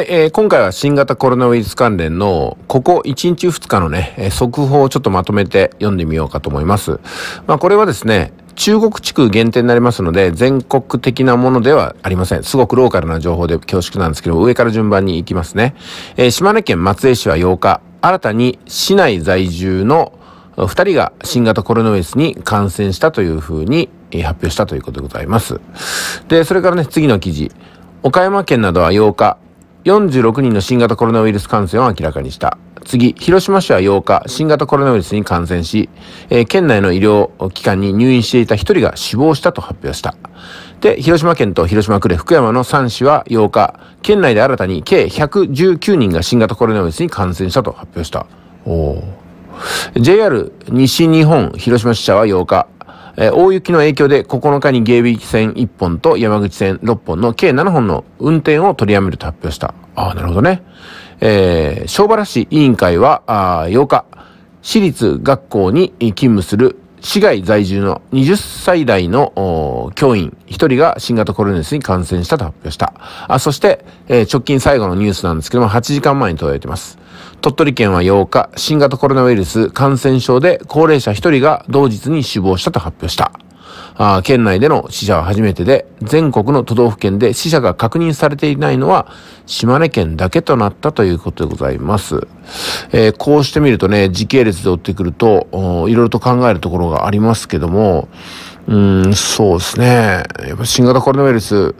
はい、えー、今回は新型コロナウイルス関連の、ここ1日2日のね、速報をちょっとまとめて読んでみようかと思います。まあ、これはですね、中国地区限定になりますので、全国的なものではありません。すごくローカルな情報で恐縮なんですけど、上から順番に行きますね。えー、島根県松江市は8日、新たに市内在住の2人が新型コロナウイルスに感染したというふうに発表したということでございます。で、それからね、次の記事。岡山県などは8日、46人の新型コロナウイルス感染を明らかにした。次、広島市は8日、新型コロナウイルスに感染し、えー、県内の医療機関に入院していた1人が死亡したと発表した。で、広島県と広島区で福山の3市は8日、県内で新たに計119人が新型コロナウイルスに感染したと発表した。おー。JR 西日本広島支社は8日、えー、大雪の影響で9日に芸備線1本と山口線6本の計7本の運転を取りやめると発表した。ああ、なるほどね。えー、小原市委員会は、あ8日、私立学校に勤務する市外在住の20歳代の教員1人が新型コロナウイルスに感染したと発表した。あそして、えー、直近最後のニュースなんですけども、8時間前に届いてます。鳥取県は8日、新型コロナウイルス感染症で高齢者1人が同日に死亡したと発表した。あ県内での死者は初めてで、全国の都道府県で死者が確認されていないのは、島根県だけとなったということでございます。えー、こうしてみるとね、時系列で追ってくると、いろいろと考えるところがありますけども、うん、そうですね。やっぱ新型コロナウイルス、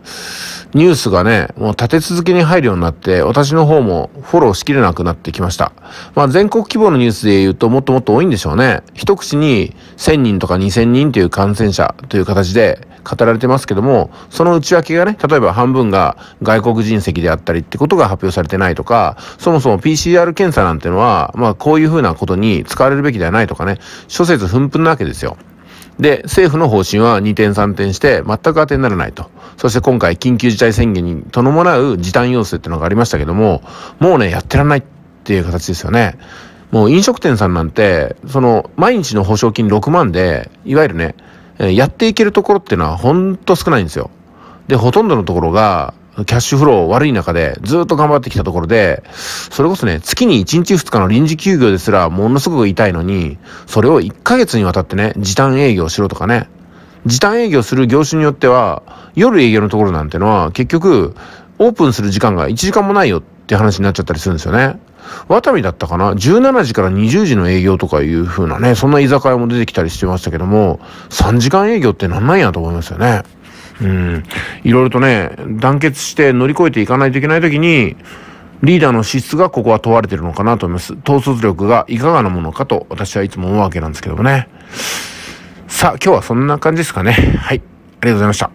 ニュースがね、もう立て続けに入るようになって、私の方もフォローしきれなくなってきました。まあ全国規模のニュースで言うともっともっと多いんでしょうね。一口に1000人とか2000人という感染者という形で語られてますけども、その内訳がね、例えば半分が外国人席であったりってことが発表されてないとか、そもそも PCR 検査なんてのは、まあこういうふうなことに使われるべきではないとかね、諸説紛んなわけですよ。で、政府の方針は2点3点して、全く当てにならないと。そして今回、緊急事態宣言に伴う時短要請っていうのがありましたけども、もうね、やってらんないっていう形ですよね。もう飲食店さんなんて、その、毎日の保証金6万で、いわゆるね、やっていけるところっていうのはほんと少ないんですよ。で、ほとんどのところが、キャッシュフロー悪い中でずっと頑張ってきたところで、それこそね、月に1日2日の臨時休業ですらものすごく痛いのに、それを1ヶ月にわたってね、時短営業しろとかね。時短営業する業種によっては、夜営業のところなんてのは結局、オープンする時間が1時間もないよって話になっちゃったりするんですよね。ワタミだったかな ?17 時から20時の営業とかいう風なね、そんな居酒屋も出てきたりしてましたけども、3時間営業ってなんなんやと思いますよね。うん。いろいろとね、団結して乗り越えていかないといけないときに、リーダーの資質がここは問われてるのかなと思います。統率力がいかがなものかと私はいつも思うわけなんですけどもね。さあ、今日はそんな感じですかね。はい。ありがとうございました。